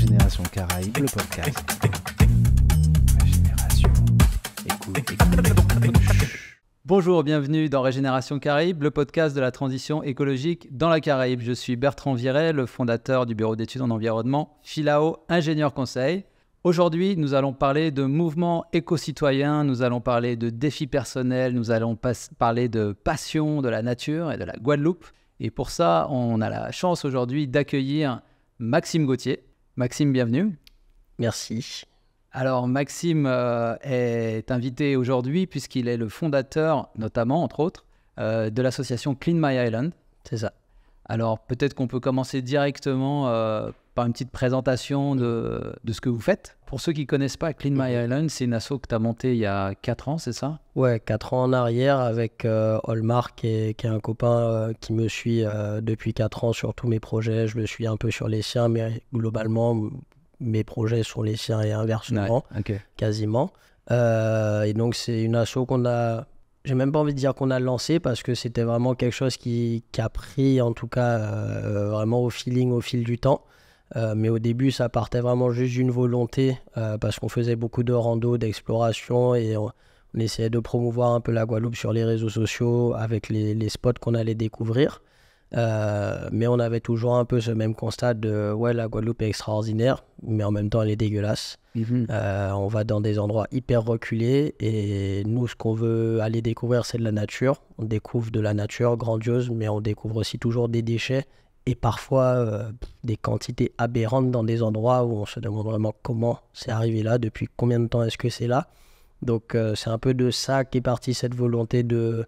Génération Caraïbe, le podcast. Bonjour, bienvenue dans Régénération Caraïbe, le podcast de la transition écologique dans la Caraïbe. Je suis Bertrand Viret, le fondateur du bureau d'études en environnement Filao ingénieur conseil. Aujourd'hui, nous allons parler de mouvements éco-citoyens, nous allons parler de défis personnels, nous allons parler de passion de la nature et de la Guadeloupe. Et pour ça, on a la chance aujourd'hui d'accueillir Maxime Gauthier, Maxime, bienvenue. Merci. Alors Maxime euh, est invité aujourd'hui puisqu'il est le fondateur, notamment entre autres, euh, de l'association Clean My Island. C'est ça. Alors peut-être qu'on peut commencer directement euh, une petite présentation de, de, ce que vous faites. Pour ceux qui ne connaissent pas Clean My Island, c'est une asso que tu as montée il y a 4 ans, c'est ça Ouais, 4 ans en arrière avec euh, Olmar, et qui est, un copain euh, qui me suit euh, depuis 4 ans sur tous mes projets. Je me suis un peu sur les siens, mais globalement, mes projets sont les siens et inversement, quasiment. et donc, c'est une asso qu'on a j'ai même pas envie de dire qu'on a lancé parce que c'était vraiment quelque chose qui, qui, a pris en tout cas vraiment au feeling au fil du temps. Euh, mais au début, ça partait vraiment juste d'une volonté, euh, parce qu'on faisait beaucoup de rando, d'exploration, et on, essayait de promouvoir un peu la Guadeloupe sur les réseaux sociaux avec les, spots qu'on allait découvrir. Euh, mais on avait toujours un peu ce même constat de ouais, la Guadeloupe est extraordinaire, mais en même temps, elle est dégueulasse. Mhm. on va dans des endroits hyper reculés, et nous, ce qu'on veut aller découvrir, c'est de la nature. On découvre de la nature grandiose, mais on découvre aussi toujours des déchets et parfois euh, des quantités aberrantes dans des endroits où on se demande vraiment comment c'est arrivé là, depuis combien de temps est-ce que c'est là. Donc euh, c'est un peu de ça qu'est partie cette volonté de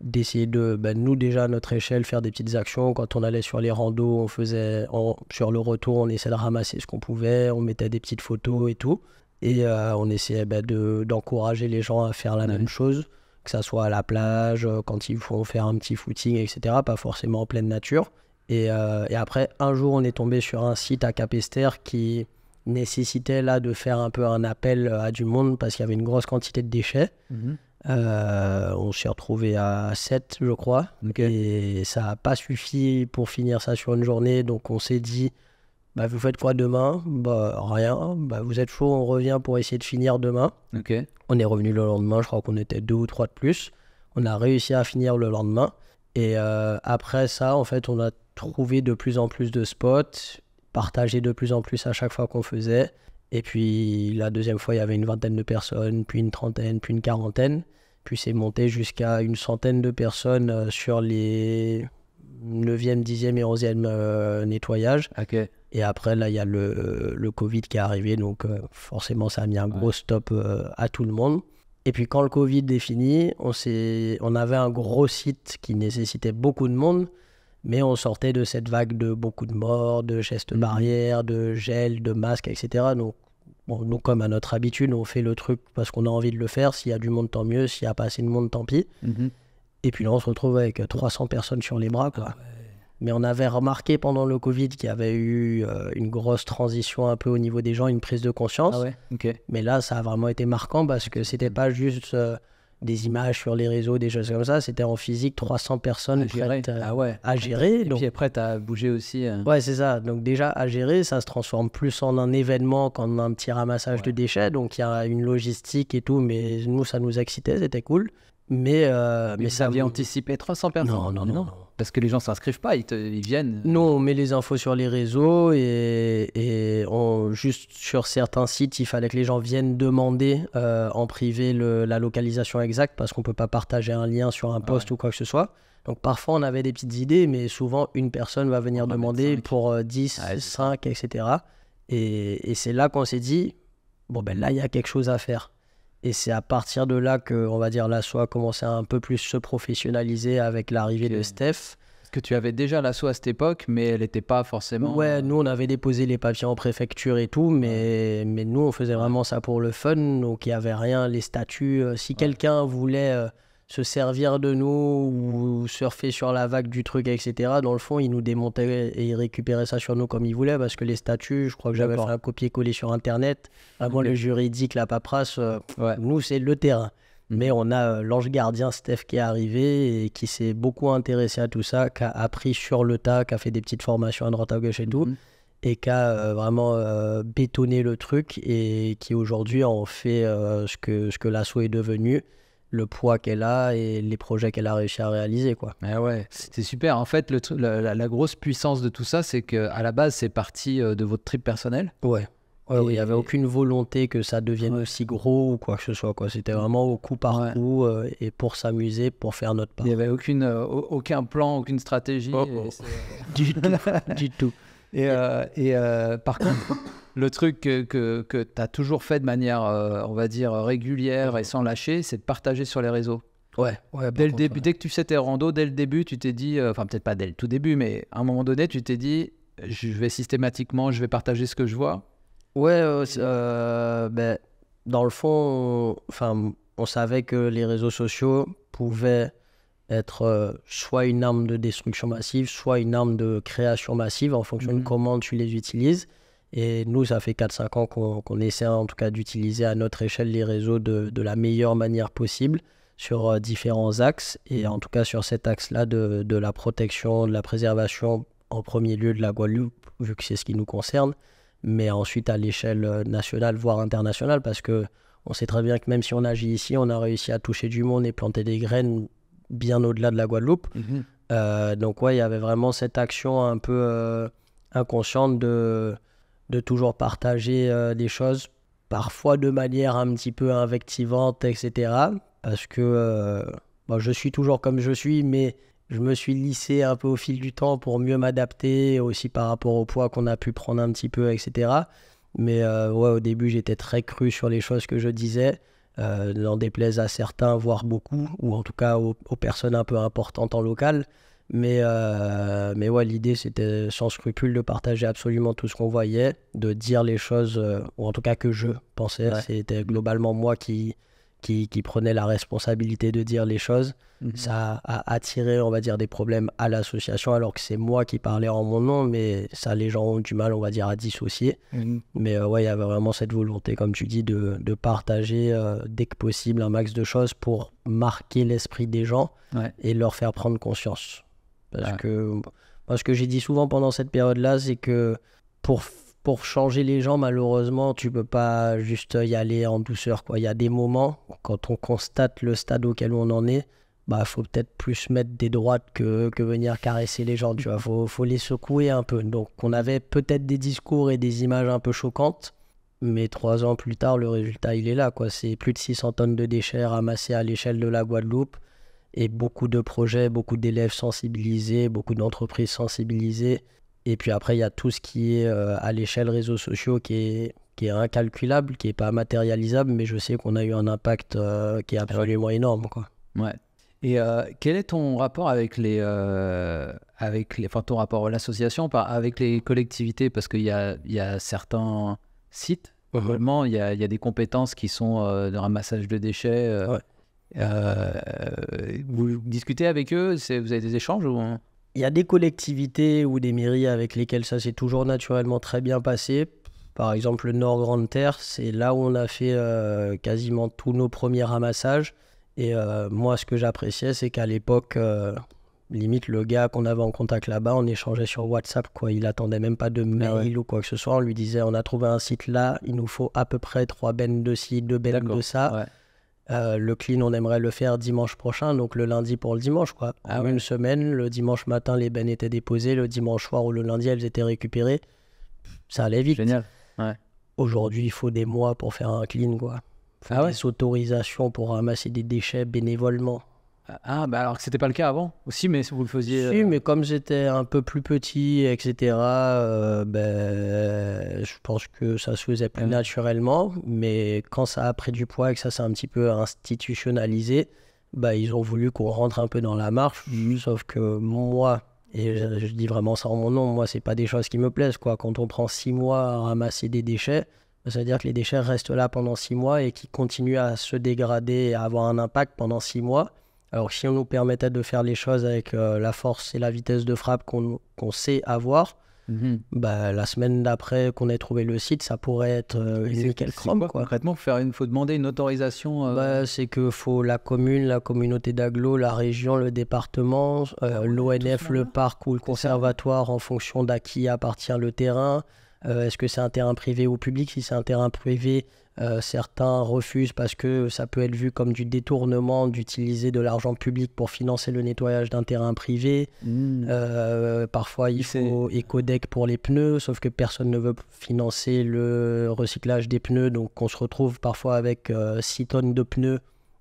d'essayer de, ben, nous déjà à notre échelle, faire des petites actions. Quand on allait sur les randos, on faisait, sur le retour, on essayait de ramasser ce qu'on pouvait, on mettait des petites photos et tout. Et euh, on essayait ben, d'encourager les gens à faire la même chose, que ça soit à la plage, quand ils font faire un petit footing, etc. Pas forcément en pleine nature. Euh, et, après, un jour, on est tombé sur un site à Capesterre qui nécessitait là de faire un peu un appel à du monde parce qu'il y avait une grosse quantité de déchets. Mhm. Euh, on s'est retrouvé à 7, je crois. Et ça n'a pas suffi pour finir ça sur une journée. Donc on s'est dit, bah, vous faites quoi demain bah, Rien. Bah, vous êtes chaud, on revient pour essayer de finir demain. On est revenu le lendemain, je crois qu'on était deux ou trois de plus. On a réussi à finir le lendemain. Et euh, après ça, en fait, on a trouver de plus en plus de spots, partager de plus en plus à chaque fois qu'on faisait. Et puis la deuxième fois, il y avait une vingtaine de personnes, puis une trentaine, puis une quarantaine. Puis c'est monté jusqu'à une centaine de personnes euh, sur les 9e, 10e et 11e euh, nettoyages. Et après, là, il y a le, Covid qui est arrivé, donc euh, forcément, ça a mis un gros stop à tout le monde. Et puis quand le Covid est fini, on, on avait un gros site qui nécessitait beaucoup de monde. Mais on sortait de cette vague de beaucoup de morts, de gestes mm. barrières, de gel, de masques, etc. Donc, nous, comme à notre habitude, on fait le truc parce qu'on a envie de le faire. S'il y a du monde, tant mieux. S'il n'y a pas assez de monde, tant pis. Mm-hmm. Et puis là, on se retrouve avec 300 personnes sur les bras. Ah Mais on avait remarqué pendant le Covid qu'il y avait eu euh, une grosse transition un peu au niveau des gens, une prise de conscience. Ah Mais là, ça a vraiment été marquant parce que c'était mm. pas juste. Euh, des images sur les réseaux, des choses comme ça. C'était en physique 300 personnes euh, ah Prêtes, à gérer. Et donc... puis prête à bouger aussi. Euh. Ouais, c'est ça. Donc déjà, à gérer, ça se transforme plus en un événement qu'en un petit ramassage de déchets. Donc il y a une logistique et tout, mais nous, ça nous excitait, c'était cool. Mais, euh, mais, ça... avait anticipé 300 personnes non. non. non. Parce que les gens s'inscrivent pas, ils, viennent. Non, on met les infos sur les réseaux et, juste sur certains sites, il fallait que les gens viennent demander euh, en privé la localisation exacte parce qu'on peut pas partager un lien sur un poste ou quoi que ce soit. Donc parfois, on avait des petites idées, mais souvent, une personne va venir demander pour 10, 5, etc. Et, et c'est là qu'on s'est dit, bon, ben là, il y a quelque chose à faire. Et c'est à partir de là que, on va dire, la soie a commencé à un peu plus se professionnaliser avec l'arrivée de Steph que tu avais déjà la soie à cette époque, mais elle n'était pas forcément. Ouais, euh, nous on avait déposé les papiers en préfecture et tout, mais, mais nous on faisait vraiment ça pour le fun, donc il n'y avait rien, les statuts. Euh, si quelqu'un voulait euh, se servir de nous ou surfer sur la vague du truc, etc. Dans le fond, ils nous démontaient et ils récupéraient ça sur nous comme ils voulaient parce que les statuts, je crois que j'avais fait un copier-coller sur Internet. Avant le juridique, la paperasse, euh, nous, c'est le terrain. Mhm. Mais on a euh, l'ange gardien Steph qui est arrivé et qui s'est beaucoup intéressé à tout ça, qui a appris sur le tas, qui a fait des petites formations à droite à gauche et tout, mhm. et qui a euh, vraiment bétonné le truc et qui aujourd'hui en fait ce que, ce que l'assaut est devenu le poids qu'elle a et les projets qu'elle a réussi à réaliser quoi. mais eh ouais, c'est super. En fait, le, la, grosse puissance de tout ça, c'est que à la base, c'est parti euh, de votre trip personnel. Ouais. il n'y avait aucune volonté que ça devienne aussi gros ou quoi que ce soit. Quoi. C'était vraiment au coup par coup euh, et pour s'amuser, pour faire notre part. Il n'y avait aucune, euh, aucun plan, aucune stratégie. Oh, oh. du tout. du tout. Et, et par contre, le truc que, que, tu as toujours fait de manière, euh, on va dire, régulière et sans lâcher, c'est de partager sur les réseaux. Ouais, dès, le début, dès que tu sais tes rando, dès le début, tu t'es dit, euh, enfin peut-être pas dès le tout début, mais à un moment donné, tu t'es dit, je vais systématiquement, je vais partager ce que je vois. Ouais, euh, ben, dans le fond, enfin, on savait que les réseaux sociaux pouvaient être soit une arme de destruction massive, soit une arme de création massive en fonction de mhm. comment tu les utilises. Et nous, ça fait 4-5 ans qu'on essaie hein, en tout cas d'utiliser à notre échelle les réseaux de, de la meilleure manière possible sur euh, différents axes et mmh. en tout cas sur cet axe-là de, de, la protection, de la préservation en premier lieu de la Guadeloupe vu que c'est ce qui nous concerne, mais ensuite à l'échelle euh, nationale voire internationale parce que on sait très bien que même si on agit ici, on a réussi à toucher du monde et planter des graines bien au-delà de la Guadeloupe. Mmh euh, donc ouais, il y avait vraiment cette action un peu inconsciente de de toujours partager euh, des choses, parfois de manière un petit peu invectivante, etc. Parce que euh, bah, je suis toujours comme je suis, mais je me suis lissé un peu au fil du temps pour mieux m'adapter, aussi par rapport au poids qu'on a pu prendre un petit peu, etc. Mais euh, ouais, au début, j'étais très cru sur les choses que je disais. N'en déplaise à certains, voire beaucoup, ou en tout cas aux personnes un peu importantes en local. Mais, euh, mais ouais, l'idée, c'était sans scrupule de partager absolument tout ce qu'on voyait, de dire les choses, euh, ou en tout cas que je pensais. C'était globalement moi qui, qui, prenait la responsabilité de dire les choses. Mhm. Ça a attiré, on va dire, des problèmes à l'association, alors que c'est moi qui parlais en mon nom, mais ça, les gens ont du mal, on va dire, à dissocier. Mhm. Mais euh, ouais, il y avait vraiment cette volonté, comme tu dis, de, de partager dès que possible un max de choses pour marquer l'esprit des gens et leur faire prendre conscience. Parce que, ce que j'ai dit souvent pendant cette période-là, c'est que pour, pour changer les gens, malheureusement, tu peux pas juste y aller en douceur. Il y a des moments, quand on constate le stade auquel on en est, bah faut peut-être plus mettre des droites que, que venir caresser les gens. Il faut, les secouer un peu. Donc, on avait peut-être des discours et des images un peu choquantes. Mais trois ans plus tard, le résultat, il est là. C'est plus de 600 tonnes de déchets ramassés à l'échelle de la Guadeloupe et beaucoup de projets, beaucoup d'élèves sensibilisés, beaucoup d'entreprises sensibilisées. Et puis après, il y a tout ce qui est euh, à l'échelle réseaux sociaux qui est, qui est incalculable, qui n'est pas matérialisable, mais je sais qu'on a eu un impact euh, qui est absolument énorme. Quoi. Ouais. Et euh, quel est ton rapport avec les, avec les, enfin ton rapport à l'association, avec les collectivités, parce qu'il y a, y a certains sites Vraiment, il y, a, y, a des compétences qui sont dans de ramassage de déchets. Euh, vous discutez avec eux Vous avez des échanges ou... Il y a des collectivités ou des mairies avec lesquelles ça s'est toujours naturellement très bien passé. Par exemple, le Nord Grande Terre, c'est là où on a fait euh, quasiment tous nos premiers ramassages. Et euh, moi, ce que j'appréciais, c'est qu'à l'époque, limite, le gars qu'on avait en contact là-bas, on échangeait sur WhatsApp. Quoi. Il attendait même pas de ah mail ou quoi que ce soit. On lui disait, on a trouvé un site là, il nous faut à peu près trois bennes de ci, deux bennes de ça. Euh, le clean, on aimerait le faire dimanche prochain, donc le lundi pour le dimanche, quoi. Ah Une semaine, le dimanche matin, les bennes étaient déposées, le dimanche soir ou le lundi, elles étaient récupérées. Ça allait vite. Génial. Aujourd'hui, il faut des mois pour faire un clean, quoi. Ah des autorisations pour ramasser des déchets bénévolement. Ah, bah alors que c'était pas le cas avant aussi, mais vous le faisiez. Si, euh, mais comme j'étais un peu plus petit, etc., euh, ben, je pense que ça se faisait plus naturellement. Mais quand ça a pris du poids et que ça s'est un petit peu institutionnalisé, bah, ils ont voulu qu'on rentre un peu dans la marche. Sauf que moi, et je, dis vraiment ça en mon nom, moi, c'est pas des choses qui me plaisent. Quoi. Quand on prend six mois à ramasser des déchets, ça veut dire que les déchets restent là pendant six mois et qui continuent à se dégrader et à avoir un impact pendant six mois. Alors si on nous permettait de faire les choses avec euh, la force et la vitesse de frappe qu'on sait avoir, mhm. bah, la semaine d'après qu'on ait trouvé le site, ça pourrait être euh, nickel Quoi, Concrètement, faut demander une autorisation. Euh, bah, c'est que faut la commune, la communauté d'agglo, la région, le département, euh, l'ONF, le hein. parc ou le conservatoire en fonction d'à qui appartient le terrain. Euh, est-ce que c'est un terrain privé ou public Si c'est un terrain privé, euh, certains refusent parce que ça peut être vu comme du détournement d'utiliser de l'argent public pour financer le nettoyage d'un terrain privé. Hmm. Euh, parfois, il faut éco-deck pour les pneus, sauf que personne ne veut financer le recyclage des pneus. Donc, on se retrouve parfois avec 6 tonnes de pneus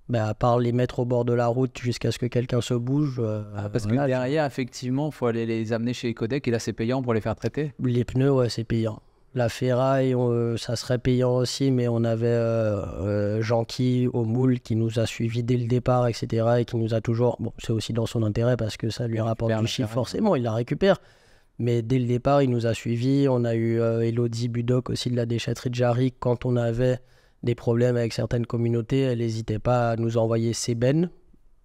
bah, à part les mettre au bord de la route jusqu'à ce que quelqu'un se bouge. Euh, ah, parce que derrière, hein. effectivement, il faut aller les amener chez Ecodec. et là, c'est payant pour les faire traiter Les pneus, ouais, c'est payant. La ferraille, euh, ça serait payant aussi, mais on avait euh, Jean-Qui au moule qui nous a suivis dès le départ, etc. et qui nous a toujours. Bon, c'est aussi dans son intérêt parce que ça lui rapporte du chiffre, forcément, il la récupère. Mais dès le départ, il nous a suivis. On a eu Elodie Budoc aussi de la déchetterie de Jarry quand on avait des problèmes avec certaines communautés, elle n'hésitait pas à nous envoyer ses bennes,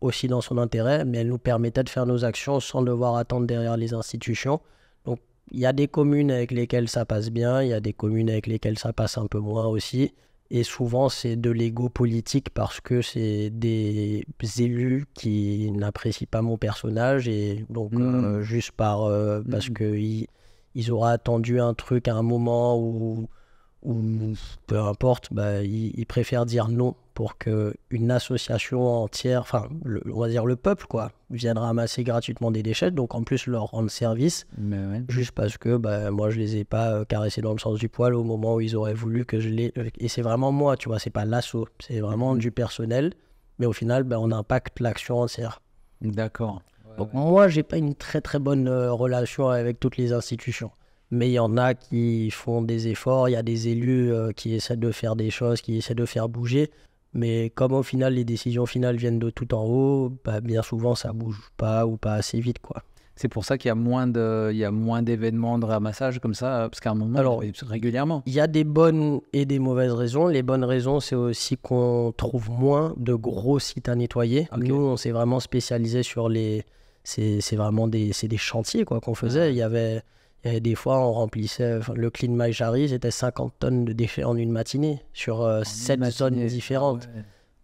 aussi dans son intérêt, mais elle nous permettait de faire nos actions sans devoir attendre derrière les institutions. Donc il y a des communes avec lesquelles ça passe bien, il y a des communes avec lesquelles ça passe un peu moins aussi. Et souvent, c'est de l'ego politique parce que c'est des élus qui n'apprécient pas mon personnage. Et donc, mmh. euh, juste euh, parce mmh. qu'ils ils auraient attendu un truc à un moment où ou peu importe, bah, ils, préfèrent dire non pour qu'une association entière, enfin, on va dire le peuple, quoi, vienne ramasser gratuitement des déchets, donc en plus leur rendre service, juste parce que bah, moi je les ai pas euh, caressés dans le sens du poil au moment où ils auraient voulu que je les. Euh, et c'est vraiment moi, tu vois, c'est pas l'assaut, c'est vraiment mhm. du personnel. Mais au final, bah, on impacte l'action entière. D'accord. Donc moi, j'ai pas une très très bonne euh, relation avec toutes les institutions mais il y en a qui font des efforts, il y a des élus euh, qui essaient de faire des choses, qui essaient de faire bouger. Mais comme au final, les décisions finales viennent de tout en haut, bah, bien souvent, ça bouge pas ou pas assez vite. quoi. C'est pour ça qu'il y a moins de, il y a moins d'événements de ramassage comme ça, parce qu'à un moment, alors régulièrement. Il y a des bonnes et des mauvaises raisons. Les bonnes raisons, c'est aussi qu'on trouve moins de gros sites à nettoyer. Nous, on s'est vraiment spécialisé sur les, c'est vraiment des, des chantiers quoi qu'on faisait. Ah. Il y avait et des fois, on remplissait. Le clean My Jarry, c'était 50 tonnes de déchets en une matinée sur euh, sept zones différentes.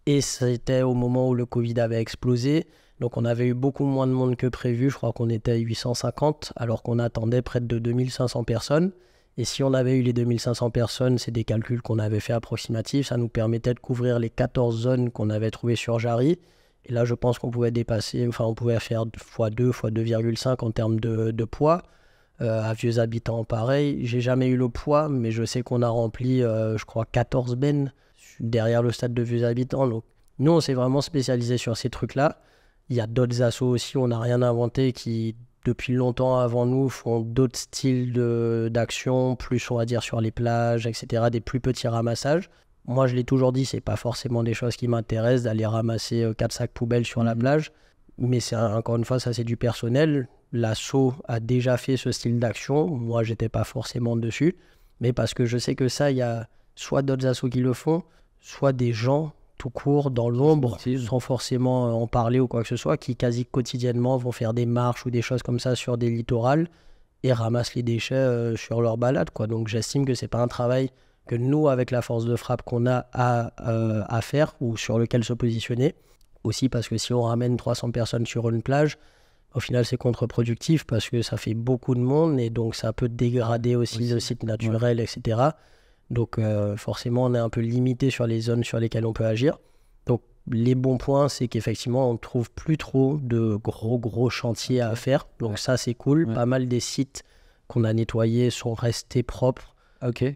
Et c'était au moment où le Covid avait explosé. Donc, on avait eu beaucoup moins de monde que prévu. Je crois qu'on était 850, alors qu'on attendait près de 2500 personnes. Et si on avait eu les 2500 personnes, c'est des calculs qu'on avait fait approximatifs. Ça nous permettait de couvrir les 14 zones qu'on avait trouvées sur Jarry. Et là, je pense qu'on pouvait dépasser, enfin, on pouvait faire x2, x2,5 en termes de poids. Euh, à vieux habitants pareil. J'ai jamais eu le poids, mais je sais qu'on a rempli, euh, je crois, 14 bennes derrière le stade de vieux habitants. Donc, nous, on s'est vraiment spécialisé sur ces trucs-là. Il y a d'autres assos aussi, on n'a rien inventé, qui, depuis longtemps avant nous, font d'autres styles d'action, plus, on va dire, sur les plages, etc., des plus petits ramassages. Moi, je l'ai toujours dit, c'est pas forcément des choses qui m'intéressent d'aller ramasser 4 euh, sacs poubelles sur la mmh. plage. Mais c'est encore une fois, ça, c'est du personnel l'assaut a déjà fait ce style d'action. Moi, j'étais pas forcément dessus, mais parce que je sais que ça, il y a soit d'autres assauts qui le font, soit des gens tout court dans l'ombre, sans forcément en parler ou quoi que ce soit, qui quasi quotidiennement vont faire des marches ou des choses comme ça sur des littorales et ramassent les déchets euh, sur leur balade. Donc j'estime que ce c'est pas un travail que nous, avec la force de frappe qu'on a à euh, faire ou sur lequel se positionner. Aussi parce que si on ramène 300 personnes sur une plage, au final, c'est contre-productif parce que ça fait beaucoup de monde et donc ça peut dégrader aussi, aussi. le site naturel, etc. Donc, euh, forcément, on est un peu limité sur les zones sur lesquelles on peut agir. Donc, les bons points, c'est qu'effectivement, on ne trouve plus trop de gros, gros chantiers à faire. Donc, ça, c'est cool. Pas mal des sites qu'on a nettoyés sont restés propres.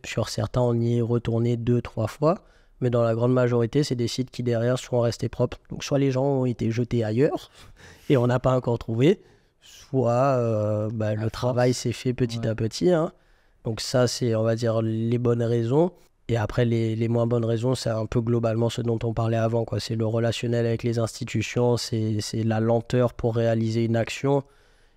Sur certains, on y est retourné deux, trois fois mais dans la grande majorité, c'est des sites qui derrière sont restés propres. Donc soit les gens ont été jetés ailleurs et on n'a pas encore trouvé, soit euh, bah, le travail s'est fait petit à petit. Hein. Donc ça, c'est on va dire les bonnes raisons. Et après, les, les moins bonnes raisons, c'est un peu globalement ce dont on parlait avant. Quoi. C'est le relationnel avec les institutions, c'est, c'est la lenteur pour réaliser une action.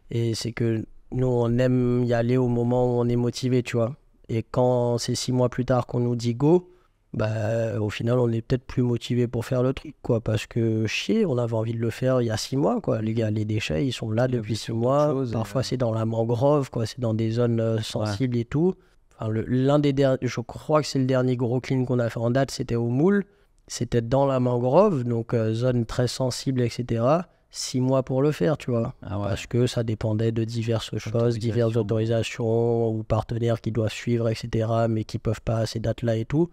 Et c'est que nous, on aime y aller au moment où on est motivé, tu vois. Et quand c'est six mois plus tard qu'on nous dit go, bah, euh, au final, on est peut-être plus motivé pour faire le truc, quoi. Parce que chier, on avait envie de le faire il y a six mois, quoi. Les les déchets, ils sont là depuis ce mois. Parfois, euh, c'est dans la mangrove, quoi. C'est dans des zones euh, sensibles et tout. Enfin, l'un des je crois que c'est le dernier gros clean qu'on a fait en date, c'était au Moule. C'était dans la mangrove, donc zone très sensible, etc. Six mois pour le faire, tu vois. Ah parce que ça dépendait de diverses choses, diverses autorisations ou partenaires qui doivent suivre, etc. Mais qui peuvent pas à ces dates-là et tout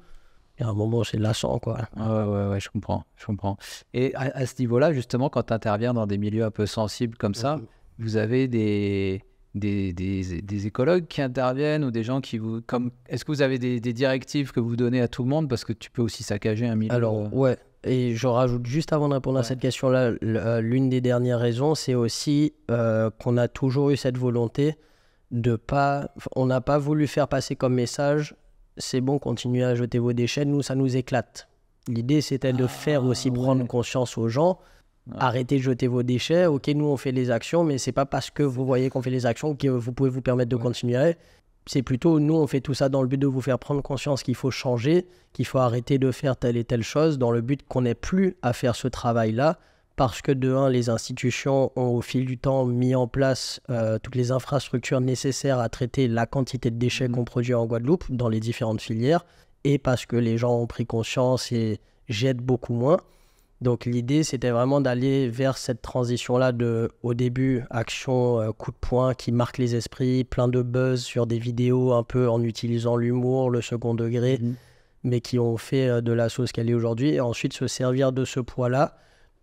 il y a un moment, c'est lassant, quoi. ouais, ouais, je comprends, je comprends. Et à, ce niveau-là, justement, quand tu interviens dans des milieux un peu sensibles comme ça, mhm. vous avez des, des, des, des, écologues qui interviennent ou des gens qui vous. Comme, est-ce que vous avez des, directives que vous donnez à tout le monde Parce que tu peux aussi saccager un milieu. Alors, euh, ouais. Et je rajoute juste avant de répondre à cette question-là, euh, l'une des dernières raisons, c'est aussi euh, qu'on a toujours eu cette volonté de pas. On n'a pas voulu faire passer comme message c'est bon, continuez à jeter vos déchets, nous, ça nous éclate. L'idée, c'était de ah, faire aussi prendre conscience aux gens. arrêter Arrêtez de jeter vos déchets. Ok, nous on fait les actions, mais ce n'est pas parce que vous voyez qu'on fait les actions que vous pouvez vous permettre de continuer. C'est plutôt nous on fait tout ça dans le but de vous faire prendre conscience qu'il faut changer, qu'il faut arrêter de faire telle et telle chose, dans le but qu'on n'ait plus à faire ce travail-là, parce que de un, les institutions ont au fil du temps mis en place euh, toutes les infrastructures nécessaires à traiter la quantité de déchets mmh. qu'on produit en Guadeloupe dans les différentes filières, et parce que les gens ont pris conscience et jettent beaucoup moins. Donc l'idée, c'était vraiment d'aller vers cette transition-là de, au début, action euh, coup de poing qui marque les esprits, plein de buzz sur des vidéos un peu en utilisant l'humour, le second degré, mmh. mais qui ont fait euh, de la sauce qu'elle est aujourd'hui, et ensuite se servir de ce poids-là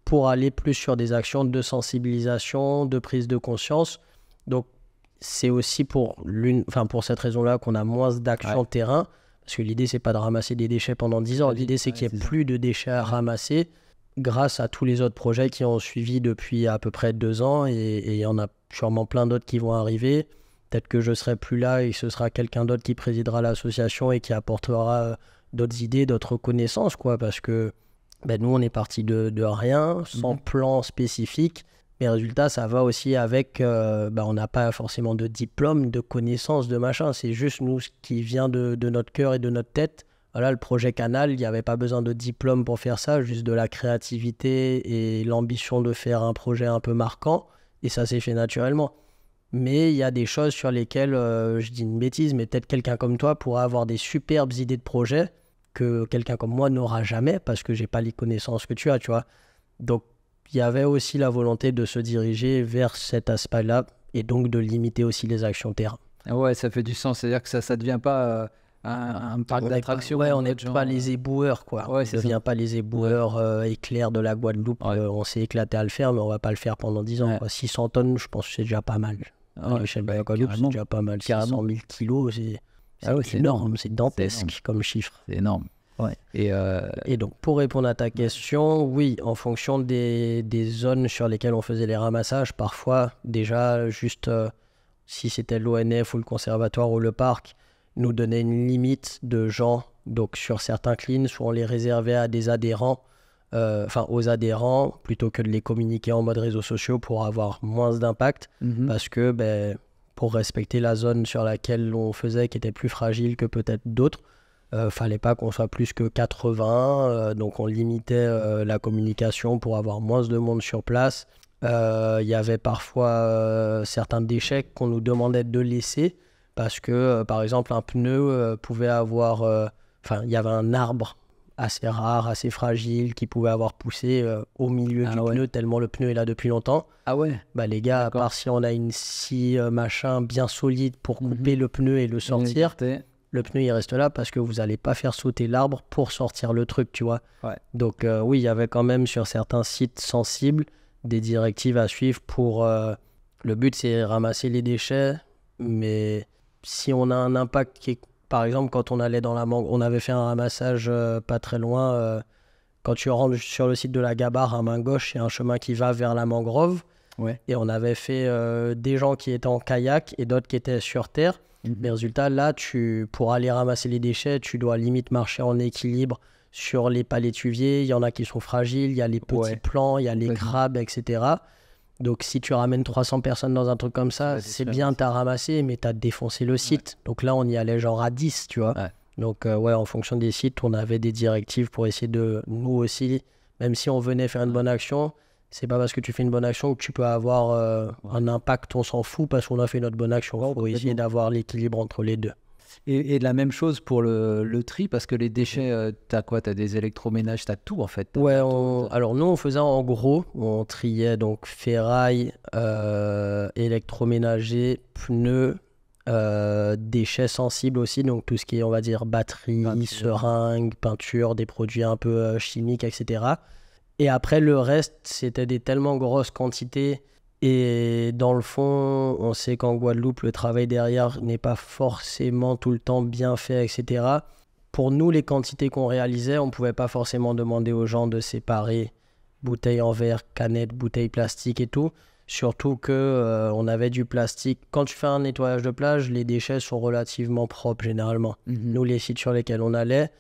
pour aller plus sur des actions de sensibilisation, de prise de conscience. Donc, c'est aussi pour, l'une, enfin, pour cette raison-là qu'on a moins d'actions de terrain. Parce que l'idée, c'est pas de ramasser des déchets pendant 10 ans. L'idée, c'est qu'il n'y ait plus de déchets à ramasser grâce à tous les autres projets qui ont suivi depuis à peu près deux ans. Et il y en a sûrement plein d'autres qui vont arriver. Peut-être que je serai plus là et ce sera quelqu'un d'autre qui présidera l'association et qui apportera euh, d'autres idées, d'autres connaissances, quoi. Parce que ben nous, on est parti de, rien, sans mhm. plan spécifique. Mais résultat, ça va aussi avec, euh, bah, on n'a pas forcément de diplôme, de connaissances, de machin. C'est juste nous, ce qui vient de, notre cœur et de notre tête. Voilà, le projet Canal, il n'y avait pas besoin de diplôme pour faire ça, juste de la créativité et l'ambition de faire un projet un peu marquant. Et ça s'est fait naturellement. Mais il y a des choses sur lesquelles, euh, je dis une bêtise, mais peut-être quelqu'un comme toi pourrait avoir des superbes idées de projet que quelqu'un comme moi n'aura jamais parce que j'ai pas les connaissances que tu as, tu vois. Donc il y avait aussi la volonté de se diriger vers cet aspect-là et donc de limiter aussi les actions terrain. Ah ouais, ça fait du sens, c'est-à-dire que ça ça devient pas euh, un, parc d'attractions. Ouais, on n'est pas, euh. les éboueurs, quoi. ça devient pas les éboueurs euh, éclairs de la Guadeloupe. on s'est éclaté à le faire, mais on va pas le faire pendant 10 ans. 600 tonnes, je pense que c'est déjà pas mal. Bah, la Guadeloupe, c'est déjà pas mal. Carrément. 600 000 kilos, c'est ah oui, c'est énorme. c'est dantesque comme chiffre. C'est énorme. Euh, Et, donc, pour répondre à ta question, oui, en fonction des, des, zones sur lesquelles on faisait les ramassages, parfois, déjà, juste euh, si c'était l'ONF ou le conservatoire ou le parc, nous donnait une limite de gens. Donc, sur certains cleans, soit on les réservait à des adhérents, euh, enfin, aux adhérents, plutôt que de les communiquer en mode réseau sociaux pour avoir moins d'impact, mhm. parce que, ben respecter la zone sur laquelle on faisait, qui était plus fragile que peut-être d'autres. Euh, fallait pas qu'on soit plus que 80, euh, donc on limitait euh, la communication pour avoir moins de monde sur place. Il y avait parfois certains déchets qu'on nous demandait de laisser parce que, par exemple, un pneu pouvait avoir, enfin, il y avait un arbre assez rare, assez fragile, qui pouvait avoir poussé euh, au milieu ah du pneu, tellement le pneu est là depuis longtemps. Ah ouais Bah les gars, à part si on a une scie euh, machin bien solide pour mhm. couper le pneu et le sortir, le pneu il reste là parce que vous n'allez pas faire sauter l'arbre pour sortir le truc, tu vois. Donc euh, oui, il y avait quand même sur certains sites sensibles des directives à suivre pour... le but c'est ramasser les déchets, mais si on a un impact qui est par exemple, quand on allait dans la mangue, on avait fait un ramassage euh, pas très loin. Euh, quand tu rentres sur le site de la Gabarre à main gauche, il y a un chemin qui va vers la mangrove. Et on avait fait euh, des gens qui étaient en kayak et d'autres qui étaient sur terre. Le mhm. Mais résultat, là, tu, pour aller ramasser les déchets, tu dois limite marcher en équilibre sur les palétuviers. Il y en a qui sont fragiles, il y a les petits plants, il y a les crabes, etc. Donc si tu ramènes 300 personnes dans un truc comme ça, c'est bien, t'as ramassé, mais t'as défoncé le site. Donc là, on y allait genre à 10, tu vois. Donc euh, ouais, en fonction des sites, on avait des directives pour essayer de, nous aussi, même si on venait faire une bonne action, c'est pas parce que tu fais une bonne action que tu peux avoir euh, un impact, on s'en fout parce qu'on a fait notre bonne action. On faut essayer d'avoir l'équilibre entre les deux. Et, la même chose pour le, tri, parce que les déchets, euh, t'as quoi T'as des électroménages, t'as tout en fait. Ouais, alors nous on faisait en gros, on triait donc ferraille, euh, électroménager, pneus, euh, déchets sensibles aussi, donc tout ce qui est, on va dire, batterie, seringue, peinture, des produits un peu chimiques, etc. Et après, le reste, c'était des tellement grosses quantités et dans le fond, on sait qu'en Guadeloupe, le travail derrière n'est pas forcément tout le temps bien fait, etc. Pour nous, les quantités qu'on réalisait, on ne pouvait pas forcément demander aux gens de séparer bouteilles en verre, canettes, bouteilles plastiques et tout. Surtout que euh, on avait du plastique. Quand tu fais un nettoyage de plage, les déchets sont relativement propres généralement. Mhm. Nous, les sites sur lesquels on allait,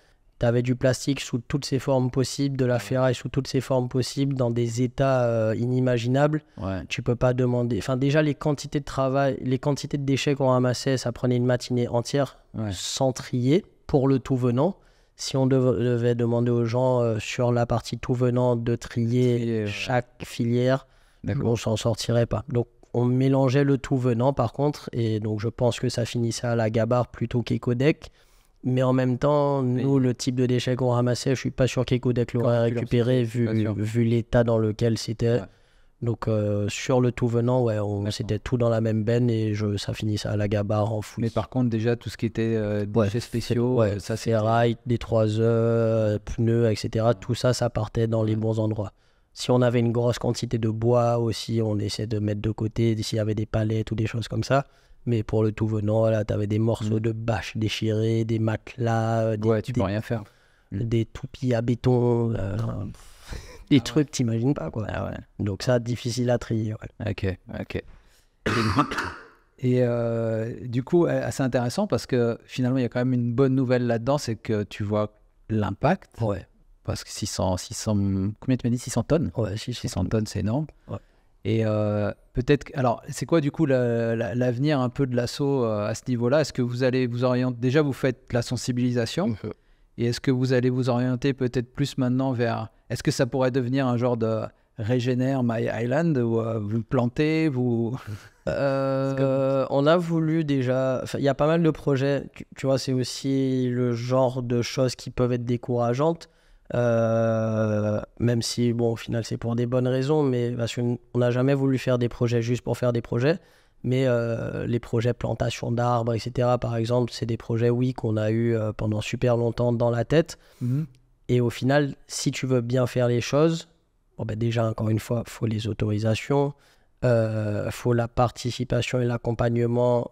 tu du plastique sous toutes ses formes possibles, de la ferraille sous toutes ses formes possibles, dans des états euh, inimaginables. Tu Tu peux pas demander. Enfin, déjà, les quantités de travail, les quantités de déchets qu'on ramassait, ça prenait une matinée entière sans trier pour le tout venant. Si on devait demander aux gens euh, sur la partie tout venant de trier, chaque filière, on s'en sortirait pas. Donc, on mélangeait le tout venant par contre, et donc je pense que ça finissait à la gabarre plutôt qu'écodec. Mais en même temps, nous, le type de déchets qu'on ramassait, je suis pas sûr qu'Ecodec l'aurait récupéré vu, vu l'état dans lequel c'était. Donc euh, sur le tout venant, ouais, c'était tout dans la même benne et je, ça finissait à la gabarre en fou. Mais par contre, déjà tout ce qui était euh, déchets spéciaux, euh, ça c'est rails, des 3 heures, pneus, etc. Tout ça, ça partait dans les bons endroits. Si on avait une grosse quantité de bois aussi, on essayait de mettre de côté. S'il y avait des palettes ou des choses comme ça, mais pour le tout venant, là, avais des morceaux mm. de bâches déchirées, des matelas. Euh, des, ouais, tu peux rien faire. Des toupies à béton. Euh, des trucs, tu t'imagines pas, quoi. Ah Donc, ça, difficile à trier. Ok, ok. Et euh, du coup, assez intéressant parce que finalement, il y a quand même une bonne nouvelle là-dedans, c'est que tu vois l'impact. Ouais. Parce que 600, 600, combien tu m'as dit 600 tonnes Ouais, 600, 600 tonnes, c'est énorme. Ouais. Et euh, peut-être, alors c'est quoi du coup l'avenir un peu de l'assaut euh, à ce niveau-là Est-ce que vous allez vous orienter Déjà, vous faites la sensibilisation. Mm-hmm. Et est-ce que vous allez vous orienter peut-être plus maintenant vers. Est-ce que ça pourrait devenir un genre de régénère My Island ou euh, vous plantez, vous. on a voulu déjà. Il y a pas mal de projets. tu vois, c'est aussi le genre de choses qui peuvent être décourageantes. Euh, même si, bon, au final, c'est pour des bonnes raisons, mais parce qu'on n'a jamais voulu faire des projets juste pour faire des projets. Mais euh, les projets plantation d'arbres, etc., par exemple, c'est des projets, oui, qu'on a eu euh, pendant super longtemps dans la tête. Mhm. Et au final, si tu veux bien faire les choses, bon, ben déjà, encore une fois, faut les autorisations, euh, faut la participation et l'accompagnement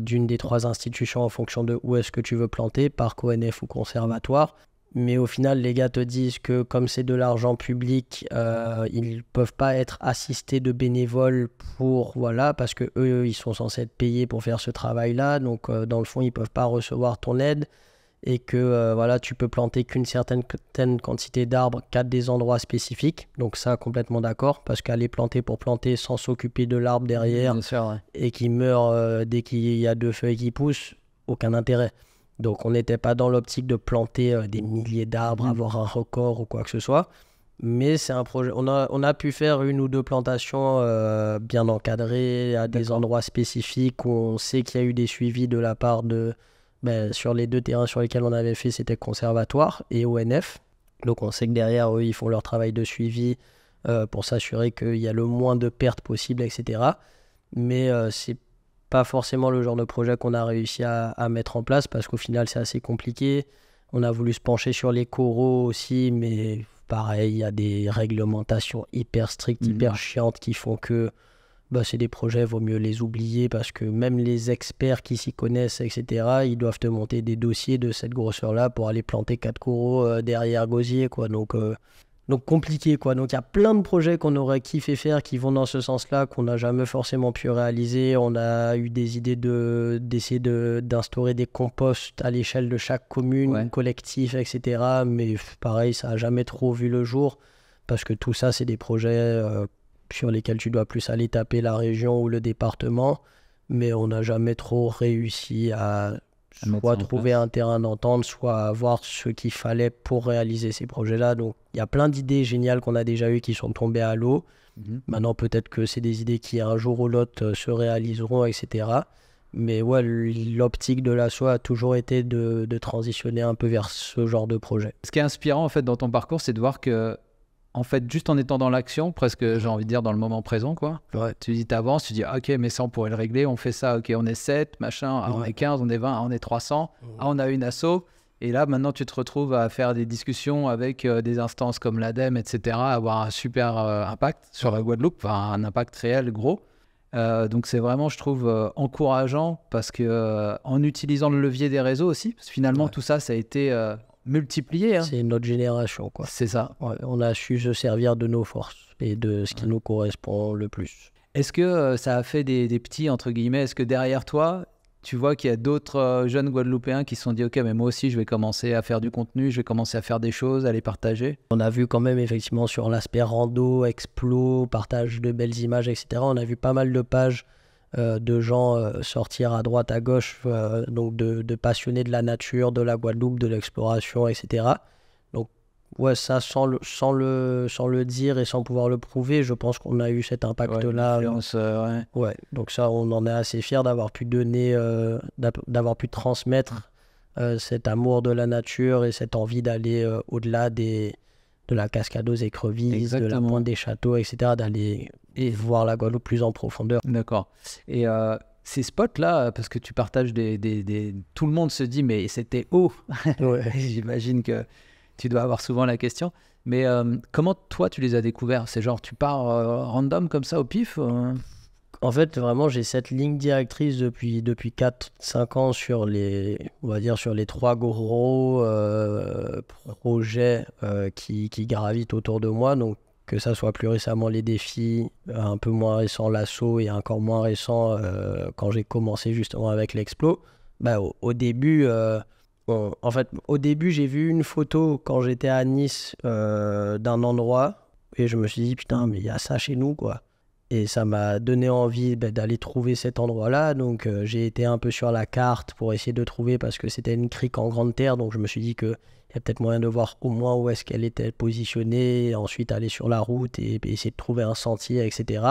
d'une des trois institutions en fonction de où est-ce que tu veux planter, parc ONF ou conservatoire mais au final, les gars te disent que comme c'est de l'argent public, ils euh, ils peuvent pas être assistés de bénévoles pour voilà parce que eux, ils sont censés être payés pour faire ce travail-là, donc euh, dans le fond, ils peuvent pas recevoir ton aide et que euh, voilà, tu peux planter qu'une certaine, quantité d'arbres qu'à des endroits spécifiques. Donc ça, complètement d'accord, parce qu'aller planter pour planter sans s'occuper de l'arbre derrière et qui meurt dès qu'il y a deux feuilles qui poussent, aucun intérêt. Donc on n'était pas dans l'optique de planter euh, des mm. milliers d'arbres, mm. avoir un record ou quoi que ce soit. Mais c'est un projet. On a, on a pu faire une ou deux plantations euh, bien encadrées à des endroits spécifiques où on sait qu'il y a eu des suivis de la part de. Ben, sur les deux terrains sur lesquels on avait fait, c'était conservatoire et ONF. Donc on sait que derrière eux, ils font leur travail de suivi euh, pour s'assurer qu'il y a le moins de pertes possible, etc. Mais c'est pas forcément le genre de projet qu'on a réussi à, mettre en place parce qu'au final c'est assez compliqué. On a voulu se pencher sur les coraux aussi, mais pareil, il y a des réglementations hyper strictes, mhm. hyper chiantes qui font que bah, c'est des projets, vaut mieux les oublier parce que même les experts qui s'y connaissent, etc., ils doivent te monter des dossiers de cette grosseur-là pour aller planter quatre coraux euh, derrière Gosier. Quoi. Donc, euh, donc compliqué quoi. Donc il y a plein de projets qu'on aurait kiffé faire qui vont dans ce sens-là, qu'on n'a jamais forcément pu réaliser. On a eu des idées de d'essayer de, d'instaurer des composts à l'échelle de chaque commune, collectif, etc. Mais pareil, ça n'a jamais trop vu le jour parce que tout ça, c'est des projets euh, sur lesquels tu dois plus aller taper la région ou le département. Mais on n'a jamais trop réussi à soit trouver un terrain d'entente, soit avoir ce qu'il fallait pour réaliser ces projets-là. Donc il y a plein d'idées géniales qu'on a déjà eues qui sont tombées à l'eau. Mhm. Maintenant, peut-être que c'est des idées qui un jour ou l'autre euh, se réaliseront, etc. Mais ouais, l'optique de la soie a toujours été de, de, transitionner un peu vers ce genre de projet. Ce qui est inspirant en fait dans ton parcours, c'est de voir que en fait, juste en étant dans l'action, presque, j'ai envie de dire, dans le moment présent, quoi. Tu dis, tu dis, ah, ok, mais ça, on pourrait le régler, on fait ça, ok, on est 7, machin, ah, on est 15, on est 20, ah, on est 300, on a une assaut. Et là, maintenant, tu te retrouves à faire des discussions avec euh, des instances comme l'ADEME, etc., avoir un super euh, impact sur la Guadeloupe, un impact réel, gros. Euh, donc, c'est vraiment, je trouve, encourageant parce que en utilisant le levier des réseaux aussi, finalement, tout ça, ça a été multiplier hein. C'est notre génération, quoi. C'est ça. on a su se servir de nos forces et de ce qui nous correspond le plus. Est-ce que euh, ça a fait des, petits, entre guillemets, est-ce que derrière toi, tu vois qu'il y a d'autres euh, jeunes Guadeloupéens qui se sont dit Ok, mais moi aussi, je vais commencer à faire du contenu, je vais commencer à faire des choses, à les partager. On a vu quand même, effectivement, sur l'aspect rando, explo, partage de belles images, etc. On a vu pas mal de pages euh, de gens euh, sortir à droite, à gauche, euh, donc de, de passionnés de la nature, de la Guadeloupe, de l'exploration, etc. Donc ouais, ça, sans le, sans, le, sans le dire et sans pouvoir le prouver, je pense qu'on a eu cet impact-là. Ouais, ouais. donc ça, on en est assez fier d'avoir pu donner, d'avoir pu transmettre cet amour de la nature et cette envie d'aller au-delà des, de la cascade aux écrevisses, de la pointe des châteaux, etc., d'aller et voir la Guadeloupe plus en profondeur. D'accord. Et euh, ces spots-là, parce que tu partages des, Tout le monde se dit, mais c'était haut. J'imagine que tu dois avoir souvent la question. Mais euh, comment toi, tu les as découverts C'est genre, tu pars euh, random comme ça au pif en fait, vraiment, j'ai cette ligne directrice depuis, depuis 4-5 ans sur les, on va dire, sur les trois gros euh, projets euh, qui, gravitent autour de moi. Donc, que ça soit plus récemment les défis, un peu moins récent l'assaut et encore moins récent euh, quand j'ai commencé justement avec l'explo. Bah, au, début, en fait, au début, j'ai vu une photo quand j'étais à Nice d'un endroit et je me suis dit putain, mais il y a ça chez nous quoi. Et ça m'a donné envie bah, d'aller trouver cet endroit-là. Donc euh, j'ai été un peu sur la carte pour essayer de trouver parce que c'était une crique en grande terre. Donc je me suis dit qu'il y a peut-être moyen de voir au moins où est-ce qu'elle était positionnée. ensuite aller sur la route et, essayer de trouver un sentier, etc.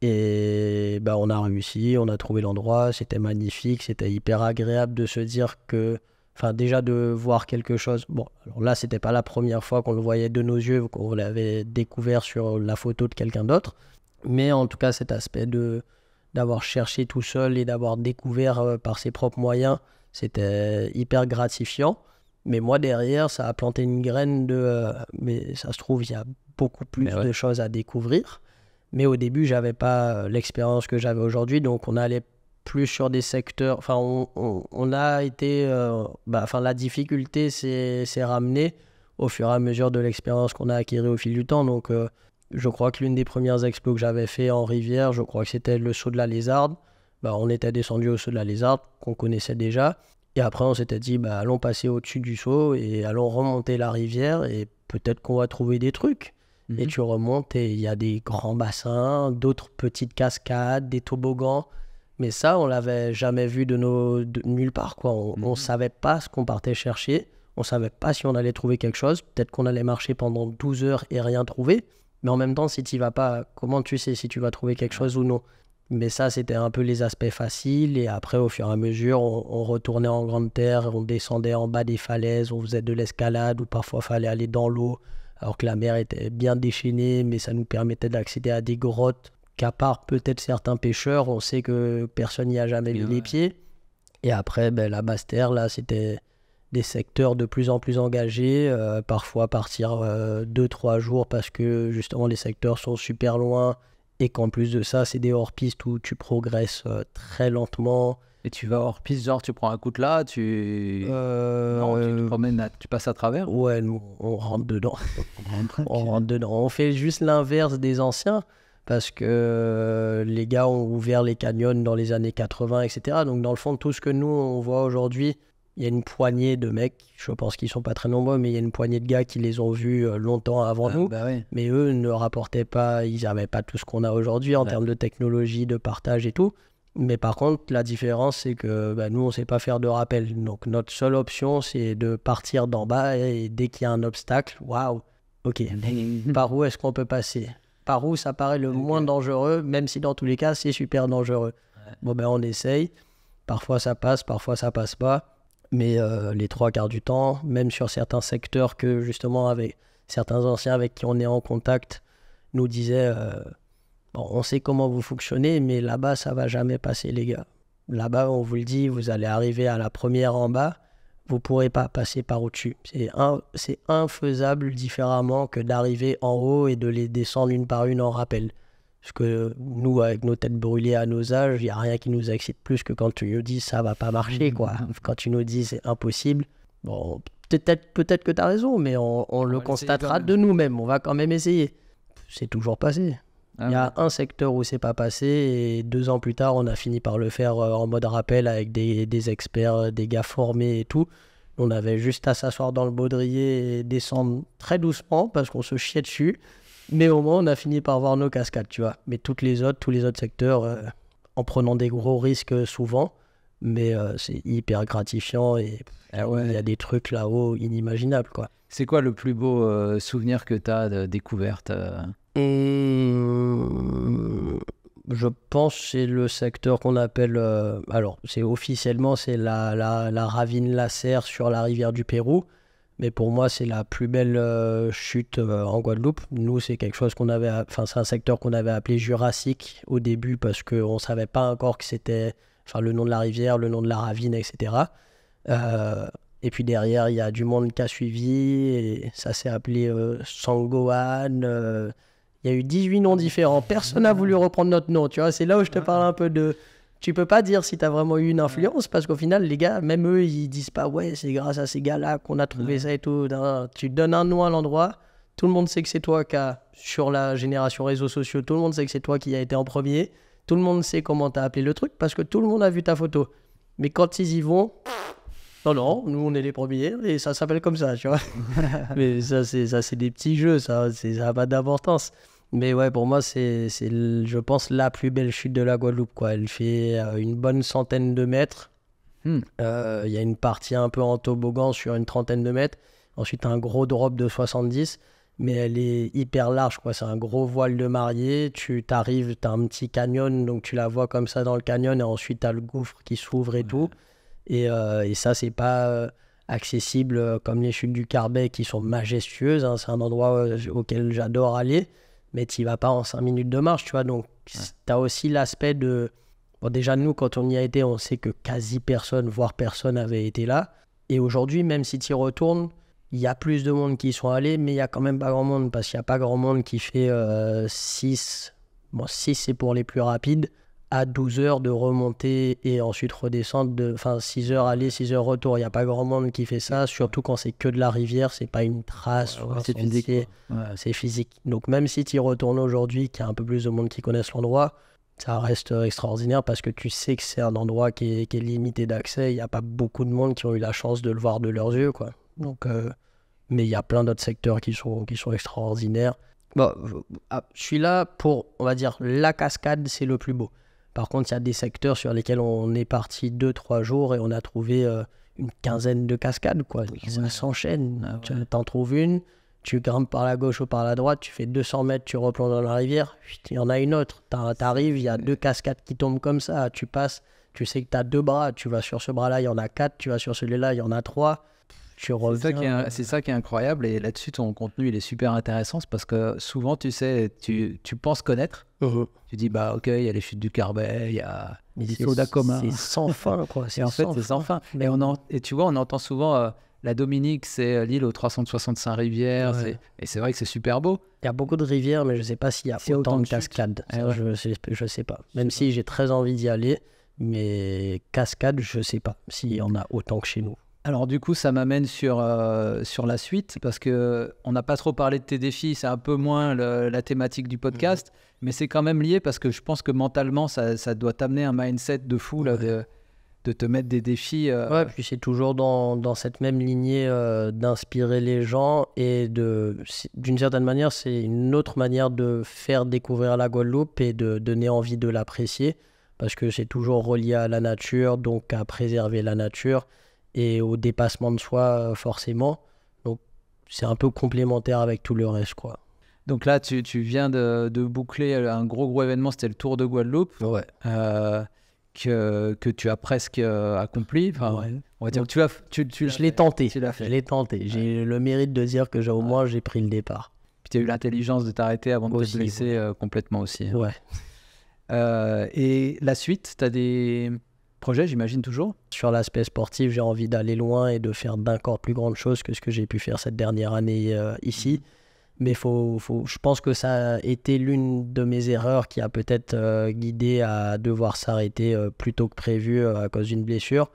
Et bah, on a réussi, on a trouvé l'endroit. C'était magnifique, c'était hyper agréable de se dire que enfin déjà de voir quelque chose. Bon, alors là, c'était pas la première fois qu'on le voyait de nos yeux, qu'on l'avait découvert sur la photo de quelqu'un d'autre, mais en tout cas, cet aspect de d'avoir cherché tout seul et d'avoir découvert euh, par ses propres moyens, c'était hyper gratifiant. Mais moi, derrière, ça a planté une graine de. Euh, mais ça se trouve, il y a beaucoup plus de choses à découvrir. Mais au début, je n'avais pas euh, l'expérience que j'avais aujourd'hui. Donc, on allait plus sur des secteurs. Enfin, on, a été. bah, enfin, la difficulté s'est ramenée au fur et à mesure de l'expérience qu'on a acquise au fil du temps. Donc, je crois que l'une des premières expos que j'avais fait en rivière, je crois que c'était le saut de la lézarde. Bah, on était descendu au saut de la lézarde, qu'on connaissait déjà. Et après, on s'était dit, bah, allons passer au-dessus du saut et allons remonter la rivière et peut-être qu'on va trouver des trucs. Mhm. Et tu remontes et il y a des grands bassins, d'autres petites cascades, des toboggans. Mais ça, on l'avait jamais vu de nos nulle part. Quoi. On ne mhm. savait pas ce qu'on partait chercher. On ne savait pas si on allait trouver quelque chose. Peut-être qu'on allait marcher pendant 12 heures et rien trouver. Mais en même temps, si tu vas pas, comment tu sais si tu vas trouver quelque chose ou non Mais ça, c'était un peu les aspects faciles. Et après, au fur et à mesure, on, retournait en grande terre, on descendait en bas des falaises, on faisait de l'escalade ou parfois fallait aller dans l'eau. Alors que la mer était bien déchaînée, mais ça nous permettait d'accéder à des grottes qu'à part peut-être certains pêcheurs, on sait que personne n'y a jamais mis les pieds. Et après, ben, la Basse-Terre, là, c'était des secteurs de plus en plus engagés, euh, parfois partir 2-3 euh, jours parce que justement les secteurs sont super loin et qu'en plus de ça, c'est des hors-pistes où tu progresses euh, très lentement. Et tu vas hors piste, genre tu prends un coup de là, tu. tu passes à travers Ouais, on rentre dedans. on, rentre, on rentre dedans. On fait juste l'inverse des anciens, parce que les gars ont ouvert les canyons dans les années 80, etc. Donc, dans le fond, tout ce que nous, on voit aujourd'hui, il y a une poignée de mecs, je pense qu'ils sont pas très nombreux, mais il y a une poignée de gars qui les ont vus euh, longtemps avant ah, nous. Bah mais eux ne rapportaient pas, ils n'avaient pas tout ce qu'on a aujourd'hui en bah. termes de technologie, de partage et tout. Mais par contre, la différence, c'est que bah, nous, on ne sait pas faire de rappel. Donc, notre seule option, c'est de partir d'en bas et dès qu'il y a un obstacle, waouh, ok, par où est-ce qu'on peut passer Par où ça paraît le moins dangereux, même si dans tous les cas, c'est super dangereux. Bon, ben, on essaye. Parfois, ça passe, parfois, ça passe pas mais euh, les trois quarts du temps, même sur certains secteurs que justement avec certains anciens avec qui on est en contact nous disaient euh, bon, on sait comment vous fonctionnez, mais là-bas ça va jamais passer les gars. Là-bas on vous le dit, vous allez arriver à la première en bas, vous pourrez pas passer par au-dessus. C'est c'est infaisable différemment que d'arriver en haut et de les descendre une par une en rappel. Parce que nous, avec nos têtes brûlées à nos âges, il n'y a rien qui nous excite plus que quand tu nous dis ça va pas marcher, quoi. Mm, mm. Quand tu nous dis c'est impossible, bon, peut-être peut que tu as raison, mais on, le constatera de nous-mêmes. On va quand même essayer. C'est toujours passé. Ah il y a un secteur où c'est pas passé et deux ans plus tard, on a fini par le faire euh, en mode rappel avec des, des experts, euh, des gars formés et tout. On avait juste à s'asseoir dans le baudrier et descendre très doucement parce qu'on se chiait dessus. Mais au moins, on a fini par voir nos cascades, tu vois. Mais toutes les autres, tous les autres secteurs, euh, en prenant des gros risques euh, souvent, mais euh, c'est hyper gratifiant et eh il y a des trucs là-haut inimaginables, quoi. C'est quoi le plus beau souvenir que tu as de découverte mmh, Je pense c'est le secteur qu'on appelle, alors c'est officiellement c'est la, la, la ravine Lasserre sur la rivière du Pérou. Mais pour moi, c'est la plus belle euh, chute euh, en Guadeloupe. Nous, c'est quelque chose qu'on avait, enfin, c'est un secteur qu'on avait appelé Jurassique au début parce qu'on ne savait pas encore que c'était, enfin, le nom de la rivière, le nom de la ravine, etc. Euh, et puis derrière, il y a du monde qui a suivi. Et ça s'est appelé Sangoan. il y a eu 18 noms différents. Personne n'a voulu reprendre notre nom. Tu vois, c'est là où je te parle un peu de tu peux pas dire si tu as vraiment eu une influence parce qu'au final, les gars, même eux, ils disent pas ouais, c'est grâce à ces gars-là qu'on a trouvé ça et tout. tu donnes un nom à l'endroit, tout le monde sait que c'est toi qui a, sur la génération réseaux sociaux, tout le monde sait que c'est toi qui a été en premier, tout le monde sait comment t'as appelé le truc parce que tout le monde a vu ta photo. Mais quand ils y vont, non, non, nous on est les premiers et ça s'appelle comme ça, tu vois. Mais ça, c'est des petits jeux, ça n'a pas d'importance. Mais ouais, pour moi, c'est, je pense, la plus belle chute de la Guadeloupe. Quoi. Elle fait euh, une bonne centaine de mètres. Hmm. Euh, il y a une partie un peu en toboggan sur une trentaine de mètres. Ensuite, un gros drop de 70. Mais elle est hyper large. C'est un gros voile de mariée. Tu t'arrives, tu as un petit canyon. Donc, tu la vois comme ça dans le canyon. Et ensuite, tu as le gouffre qui s'ouvre et tout. Et, euh, et ça, c'est pas accessible comme les chutes du Carbet qui sont majestueuses. Hein. C'est un endroit auquel j'adore aller mais tu vas pas en 5 minutes de marche, tu vois. Donc, tu as aussi l'aspect de. Bon, déjà, nous, quand on y a été, on sait que quasi personne, voire personne, avait été là. Et aujourd'hui, même si tu y retournes, il y a plus de monde qui sont allés, mais il y a quand même pas grand monde parce qu'il n'y a pas grand monde qui fait 6. Euh, bon, 6, c'est pour les plus rapides à 12 heures de remonter et ensuite redescendre, enfin 6 heures aller, 6 heures retour. Il n'y a pas grand monde qui fait ça, surtout quand c'est que de la rivière, c'est pas une trace, c'est physique. Donc même si tu y retournes aujourd'hui, qu'il y a un peu plus de monde qui connaissent l'endroit, ça reste euh, extraordinaire parce que tu sais que c'est un endroit qui est, limité d'accès. Il n'y a pas beaucoup de monde qui ont eu la chance de le voir de leurs yeux. Quoi. Donc, euh, mais il y a plein d'autres secteurs qui sont, qui extraordinaires. Bon, ah, je suis là pour, on va dire, la cascade, c'est le plus beau. Par contre, il y a des secteurs sur lesquels on est parti 2-3 jours et on a trouvé euh, une quinzaine de cascades. Quoi. ça s'enchaîne. Ah tu en trouves une, tu grimpes par la gauche ou par la droite, tu fais 200 mètres, tu replonges dans la rivière, il y en a une autre. Tu arrives, il y a deux cascades qui tombent comme ça. Tu passes, tu sais que tu as deux bras, tu vas sur ce bras-là, il y en a quatre, tu vas sur celui-là, il y en a trois. Euh, c'est ça, qui est incroyable. Et là-dessus, ton contenu, il est super intéressant. parce que souvent, tu sais, tu, penses connaître. Uh-huh. Tu dis, bah, ok, il y a les chutes du Carbet, il y a les soda C'est sans fin, quoi. Et en c'est sans fin. Mais... on et tu vois, on entend souvent. Euh, la Dominique, c'est euh, l'île aux 365 rivières. Et c'est vrai que c'est super beau. Il y a beaucoup de rivières, mais je ne sais pas s'il y a autant, de cascades. Ah je ne sais, pas. Même si j'ai très envie d'y aller, mais cascades, je sais pas s'il y en a autant que chez nous. Alors du coup, ça m'amène sur, euh, la suite, parce qu'on euh, n'a pas trop parlé de tes défis, c'est un peu moins la thématique du podcast, mhm. mais c'est quand même lié, parce que je pense que mentalement, ça, ça doit t'amener un mindset de fou, de, te mettre des défis. Euh, oui puis c'est toujours dans, cette même lignée d'inspirer les gens, et d'une certaine manière, c'est une autre manière de faire découvrir la Guadeloupe et de donner envie de l'apprécier, parce que c'est toujours relié à la nature, donc à préserver la nature et au dépassement de soi, euh, forcément. Donc, c'est un peu complémentaire avec tout le reste, quoi. Donc là, tu, tu viens de, de, boucler euh, un gros, gros événement, c'était le Tour de Guadeloupe. Ouais. Euh, que, que, tu as presque accompli. Enfin, On va dire que tu tu, Je l'ai tenté. Je l'ai tenté. J'ai le mérite de dire que au moins j'ai pris le départ. Puis tu as eu l'intelligence de t'arrêter avant de te blesser complètement aussi. Ouais. et la suite, tu as des projet, j'imagine toujours. Sur l'aspect sportif, j'ai envie d'aller loin et de faire d'encore plus grande chose que ce que j'ai pu faire cette dernière année euh, ici. Mm-hmm. Mais faut, faut, je pense que ça a été l'une de mes erreurs qui a peut-être euh, guidé à devoir s'arrêter euh, plus tôt que prévu à cause d'une blessure.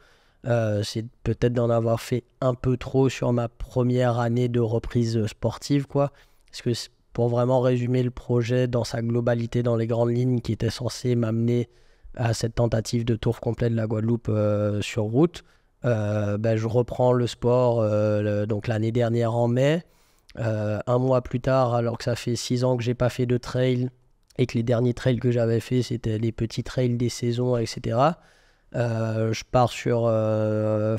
c'est peut-être d'en avoir fait un peu trop sur ma première année de reprise sportive, quoi. Parce que pour vraiment résumer le projet dans sa globalité, dans les grandes lignes, qui était censé m'amener à cette tentative de tour complet de la Guadeloupe euh, sur route. Euh, ben, je reprends le sport euh, donc l'année dernière en mai. un mois plus tard, alors que ça fait six ans que j'ai pas fait de trail et que les derniers trails que j'avais fait c'était les petits trails des saisons, etc. je pars sur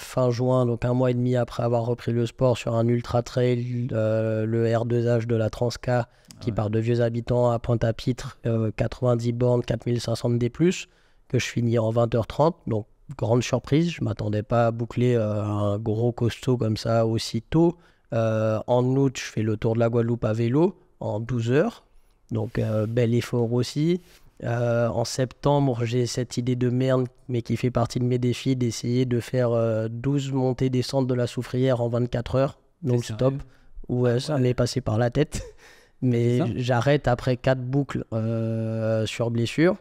fin juin, donc un mois et demi après avoir repris le sport, sur un ultra trail, le R2H de la Transca, qui part de vieux habitants à Pointe-à-Pitre, 90 bornes, 4500 D que je finis en 20h30. Donc, grande surprise, je ne m'attendais pas à boucler euh, un gros costaud comme ça aussi tôt. Euh, en août, je fais le tour de la Guadeloupe à vélo en 12 h Donc, euh, bel effort aussi. en septembre, j'ai cette idée de merde, mais qui fait partie de mes défis, d'essayer de faire 12 montées-descentes de la soufrière en 24 heures. Donc, stop. Ouais, ah ça allait passé par la tête. Mais j'arrête après 4 boucles sur blessure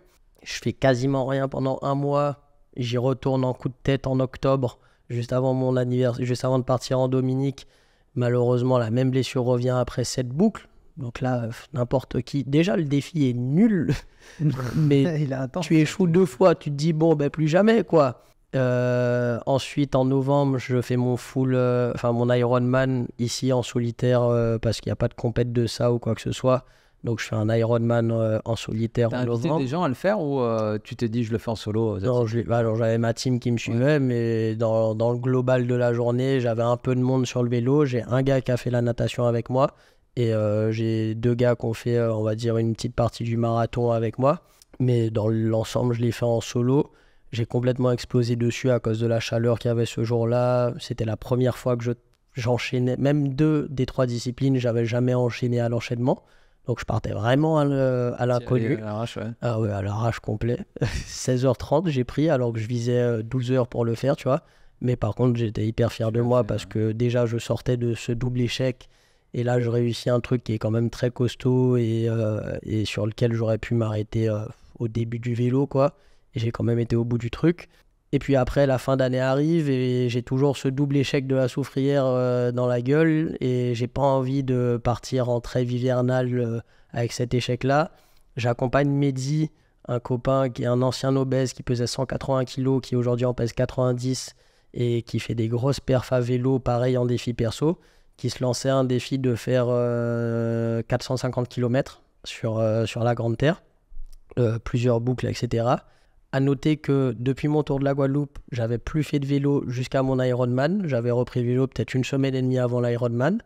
je fais quasiment rien pendant un mois. J'y retourne en coup de tête en octobre, juste avant mon anniversaire, juste avant de partir en Dominique. Malheureusement, la même blessure revient après cette boucle. Donc là, n'importe qui. Déjà, le défi est nul, mais Il tu échoues deux fois. Tu te dis bon, ben plus jamais quoi. Euh, ensuite, en novembre, je fais mon full, euh, enfin mon Ironman ici en solitaire euh, parce qu'il n'y a pas de compète de ça ou quoi que ce soit. Donc, je fais un Ironman euh, en solitaire en novembre. des gens à le faire ou euh, tu t'es dit je le fais en solo euh, Non, alors j'avais ma team qui me suivait, mais dans, dans, le global de la journée, j'avais un peu de monde sur le vélo. J'ai un gars qui a fait la natation avec moi et j'ai deux gars qui ont fait, on va dire, une petite partie du marathon avec moi. Mais dans l'ensemble, je l'ai fait en solo. J'ai complètement explosé dessus à cause de la chaleur qu'il y avait ce jour-là. C'était la première fois que je j'enchaînais, même deux des trois disciplines, j'avais jamais enchaîné à l'enchaînement. Donc je partais vraiment à l'inconnu. À l'arrache, ah ouais. à l'arrache complet. 16h30, j'ai pris, alors que je visais 12h euh, pour le faire, tu vois. Mais par contre, j'étais hyper fier de moi parce que déjà, je sortais de ce double échec. Et là, je réussis un truc qui est quand même très costaud et, euh, sur lequel j'aurais pu m'arrêter euh, au début du vélo, quoi. Et j'ai quand même été au bout du truc. Et puis après, la fin d'année arrive et j'ai toujours ce double échec de la soufrière euh, dans la gueule et j'ai pas envie de partir en trêve hivernale euh, avec cet échec-là. J'accompagne Mehdi, un copain qui est un ancien obèse qui pesait 180 kg, qui aujourd'hui en pèse 90 et qui fait des grosses perfs à vélo, pareil en défi perso, qui se lançait un défi de faire 450 euh, km sur, sur la Grande Terre, plusieurs boucles, etc. À noter que depuis mon tour de la Guadeloupe, j'avais plus fait de vélo jusqu'à mon Ironman. J'avais repris vélo peut-être une semaine et demie avant l'Ironman.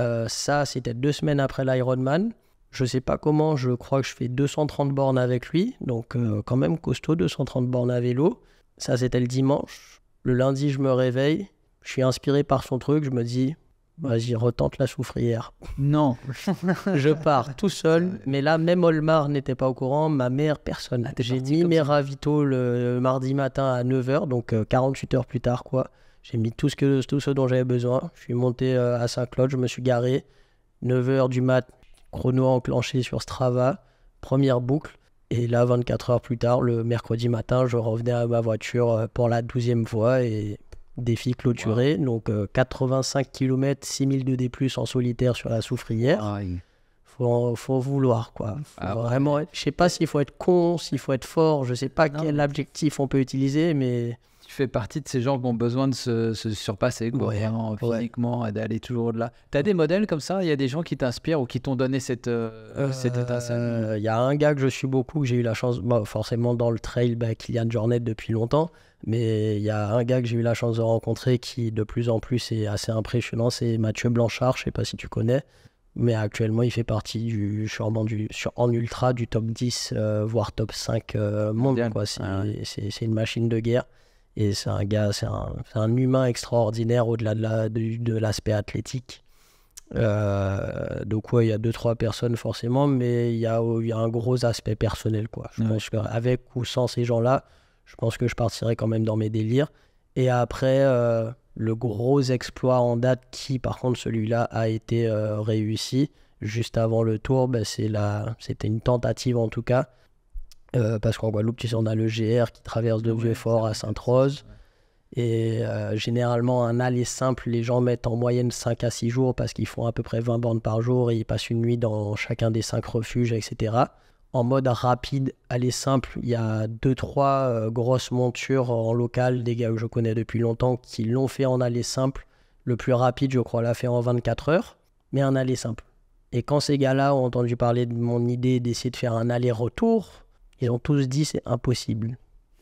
Euh, ça, c'était deux semaines après l'Ironman. Je ne sais pas comment, je crois que je fais 230 bornes avec lui. Donc, euh, quand même costaud, 230 bornes à vélo. Ça, c'était le dimanche. Le lundi, je me réveille. Je suis inspiré par son truc. Je me dis, « Vas-y, retente la souffrière. Non, je pars tout seul, mais là, même Olmar n'était pas au courant, ma mère, personne. Ah, J'ai mis mes ravitaux le, mardi matin à 9h, donc 48 euh, heures plus tard, quoi. J'ai mis tout ce, que, dont j'avais besoin. Je suis monté euh, à Saint-Claude, je me suis garé. 9h du mat, chrono enclenché sur Strava, première boucle. Et là, 24 heures plus tard, le mercredi matin, je revenais à ma voiture euh, pour la douzième fois et défi clôturé. Donc 85 km, 6000 de D+, en solitaire sur la soufrière. Faut, faut vouloir, quoi. Ah bah. vraiment Je sais pas s'il faut être con, s'il faut être fort, je sais pas quel objectif on peut utiliser, mais... Tu fais partie de ces gens qui ont besoin de se, surpasser, quoi, vraiment, physiquement, et d'aller toujours au-delà. Tu as des modèles comme ça Il y a des gens qui t'inspirent ou qui t'ont donné cette, euh, euh, Il y a un gars que je suis beaucoup, que j'ai eu la chance, bah, forcément dans le trail, bah, Kylian Jornet depuis longtemps, mais il y a un gars que j'ai eu la chance de rencontrer qui de plus en plus est assez impressionnant, c'est Mathieu Blanchard, je ne sais pas si tu connais, mais actuellement il fait partie du, sûrement du, en ultra du top 10, euh, voire top 5 euh, mondial. monde. Ah c'est une machine de guerre. Et c'est un gars, c'est un, humain extraordinaire au-delà de l'aspect de, athlétique. Euh, donc il y a deux trois personnes forcément, mais il y a, un gros aspect personnel quoi. Je pense qu'avec ou sans ces gens-là, je pense que je partirai quand même dans mes délires. Et après, euh, le gros exploit en date qui, par contre, celui-là a été euh, réussi juste avant le tour, bah, c'était une tentative en tout cas. Euh, parce qu'en Guadeloupe, tu sais, on a le GR qui traverse de vieux à Sainte-Rose. Et généralement, un aller simple, les gens mettent en moyenne 5 à 6 jours parce qu'ils font à peu près 20 bornes par jour et ils passent une nuit dans chacun des 5 refuges, etc en mode rapide, aller simple. Il y a deux, trois euh, grosses montures en local, des gars que je connais depuis longtemps, qui l'ont fait en aller simple. Le plus rapide, je crois, l'a fait en 24 heures, mais en aller simple. Et quand ces gars-là ont entendu parler de mon idée d'essayer de faire un aller-retour, ils ont tous dit c'est impossible.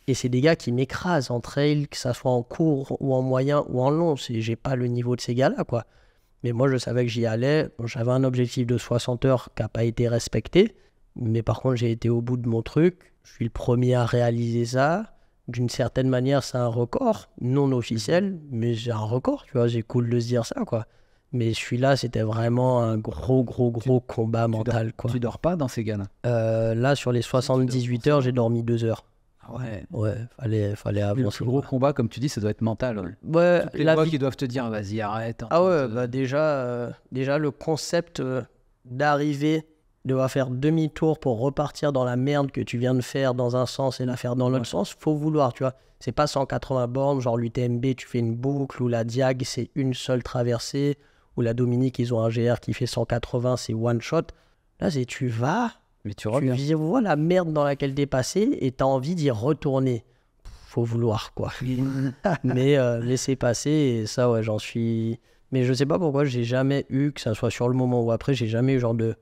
Et c'est des gars qui m'écrasent en trail, que ça soit en court ou en moyen ou en long. Je n'ai pas le niveau de ces gars-là, quoi. Mais moi, je savais que j'y allais. J'avais un objectif de 60 heures qui n'a pas été respecté. Mais par contre, j'ai été au bout de mon truc. Je suis le premier à réaliser ça. D'une certaine manière, c'est un record, non officiel, mais c'est un record, tu vois. C'est cool de se dire ça, quoi. Mais je suis là, c'était vraiment un gros, gros, gros combat mental. quoi. Tu dors pas dans ces gars-là euh, Là, sur les 78 heures, j'ai dormi 2 heures. Ah ouais. Ouais, fallait, fallait avancer. Le gros combat, comme tu dis, ça doit être mental. Ouais, Toutes les voix qui doivent te dire vas-y, arrête. Hein, ah ouais, bah déjà, euh, déjà le concept euh, d'arriver devoir faire demi-tour pour repartir dans la merde que tu viens de faire dans un sens et la faire dans l'autre sens, faut vouloir, tu vois. C'est pas 180 bornes, genre l'UTMB, tu fais une boucle, ou la Diag, c'est une seule traversée, ou la Dominique, ils ont un GR qui fait 180, c'est one shot. Là, c'est tu vas, mais tu, vois la merde dans laquelle t'es passé et t'as envie d'y retourner. Faut vouloir, quoi. mais euh, laisser passer, et ça, ouais, j'en suis. Mais je sais pas pourquoi j'ai jamais eu, que ça soit sur le moment ou après, j'ai jamais eu genre de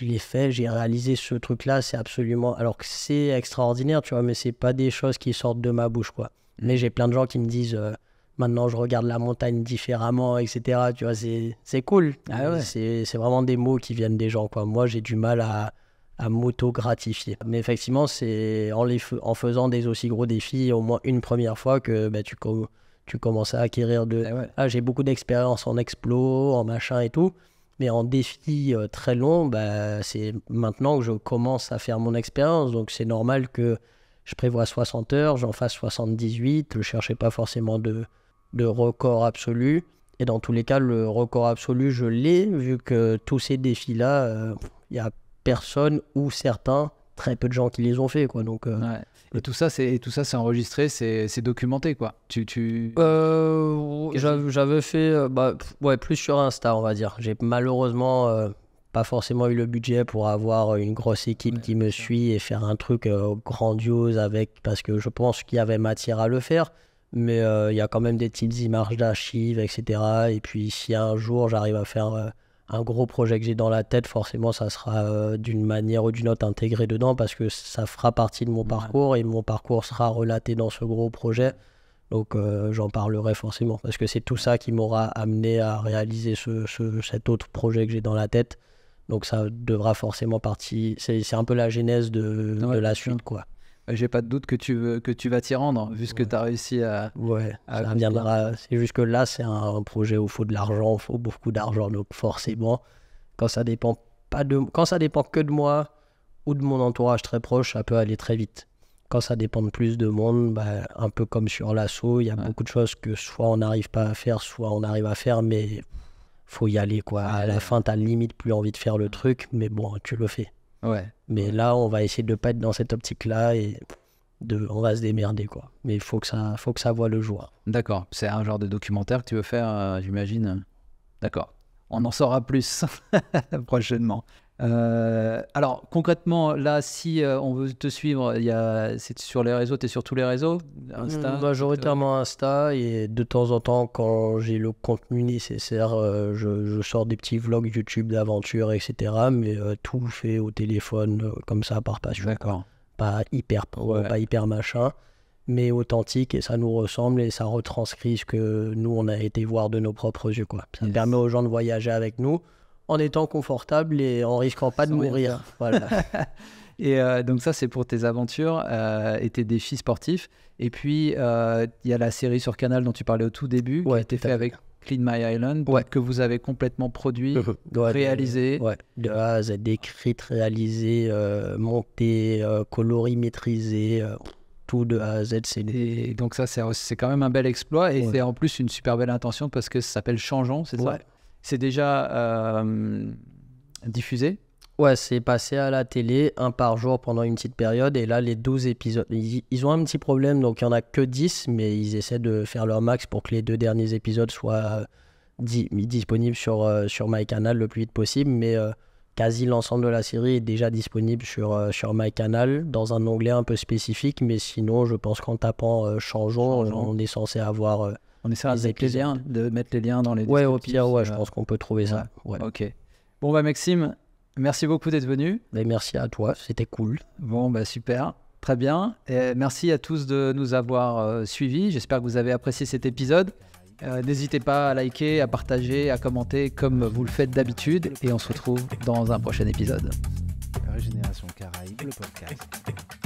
je l'ai fait, j'ai réalisé ce truc-là, c'est absolument. Alors que c'est extraordinaire, tu vois, mais c'est pas des choses qui sortent de ma bouche, quoi. Mm. Mais j'ai plein de gens qui me disent euh, maintenant je regarde la montagne différemment, etc. Tu vois, c'est cool. Ah c'est vraiment des mots qui viennent des gens, quoi. Moi, j'ai du mal à, à m'auto-gratifier. Mais effectivement, c'est en, en faisant des aussi gros défis au moins une première fois que bah, tu, tu commences à acquérir de. Ah, ah, j'ai beaucoup d'expérience en explo, en machin et tout. Mais en défi euh, très long, bah, c'est maintenant que je commence à faire mon expérience. Donc c'est normal que je prévois 60 heures, j'en fasse 78. Je ne cherchais pas forcément de, de record absolu. Et dans tous les cas, le record absolu, je l'ai, vu que tous ces défis-là, il euh, n'y a personne ou certains, très peu de gens qui les ont fait. Quoi. Donc, euh, tout ça, c'est tout ça, c'est enregistré, c'est documenté, quoi. Tu, tu... Euh, j'avais fait, euh, bah, ouais, plus sur Insta, on va dire. J'ai malheureusement euh, pas forcément eu le budget pour avoir une grosse équipe qui me suit et faire un truc grandiose avec, parce que je pense qu'il y avait matière à le faire. Mais il y a quand même des petites images d'archives, etc. Et puis si un jour j'arrive à faire un gros projet que j'ai dans la tête, forcément, ça sera euh, d'une manière ou d'une autre intégré dedans parce que ça fera partie de mon parcours et mon parcours sera relaté dans ce gros projet. Donc euh, j'en parlerai forcément parce que c'est tout ça qui m'aura amené à réaliser ce, cet autre projet que j'ai dans la tête. Donc ça devra forcément partie. C'est un peu la genèse de, de la suite, quoi. Euh, j'ai pas de doute que tu, veux, que tu vas t'y rendre, vu ce que tu as réussi à. Ouais, ça viendra. C'est juste que là, c'est un, projet où il faut de l'argent, il faut beaucoup d'argent. Donc, forcément, quand ça dépend pas de, quand ça dépend que de moi ou de mon entourage très proche, ça peut aller très vite. Quand ça dépend de plus de monde, bah, un peu comme sur l'assaut, il y a beaucoup de choses que soit on n'arrive pas à faire, soit on arrive à faire, mais faut y aller quoi. À la fin, t'as limite plus envie de faire le truc, mais bon, tu le fais. Mais là, on va essayer de pas être dans cette optique-là et de, on va se démerder quoi. Mais il faut que ça, faut que ça voit le jour. D'accord. C'est un genre de documentaire que tu veux faire, euh, j'imagine. D'accord. On en saura plus prochainement. Euh, alors concrètement, là, si euh, on veut te suivre, il y a, c'est sur les réseaux, tu es sur tous les réseaux mm, Majoritairement Insta et de temps en temps, quand j'ai le contenu nécessaire, euh, je, sors des petits vlogs YouTube d'aventure, etc. Mais tout fait au téléphone, comme ça, par passion. D'accord. Pas hyper pas hyper machin, mais authentique et ça nous ressemble et ça retranscrit ce que nous, on a été voir de nos propres yeux. Quoi. Ça permet aux gens de voyager avec nous en étant confortable et en risquant pas de mourir. Voilà. Et euh, donc ça, c'est pour tes aventures euh, et tes défis sportifs. Et puis, euh, il y a la série sur Canal dont tu parlais au tout début, qui a été faite avec Clean My Island, que vous avez complètement produit, réalisé. De A à Z, décrite, réalisée, montée, colorimétrisé. tout de A à Z. donc ça, c'est, c'est quand même un bel exploit et c'est en plus une super belle intention parce que ça s'appelle Changeant, c'est ça c'est déjà euh, diffusé Ouais, c'est passé à la télé un par jour pendant une petite période. Et là, les 12 épisodes, ils, ont un petit problème, donc il n'y en a que 10, mais ils essaient de faire leur max pour que les deux derniers épisodes soient euh, disponibles sur, euh, sur MyCanal le plus vite possible. Mais quasi l'ensemble de la série est déjà disponible sur, sur MyCanal dans un onglet un peu spécifique. Mais sinon, je pense qu'en tapant changeons, changeons, on est censé avoir on essaiera de mettre, les liens, de les liens dans les. Ouais, au pire, ouais, je euh, pense qu'on peut trouver ça. Ok. Bon, bah, Maxime, merci beaucoup d'être venu. merci à toi, c'était cool. Bon, bah, super. Très bien. merci à tous de nous avoir euh, suivis. J'espère que vous avez apprécié cet épisode. Euh, n'hésitez pas à liker, à partager, à commenter comme vous le faites d'habitude. Et on se retrouve dans un prochain épisode. Régénération Caraïbes, le podcast.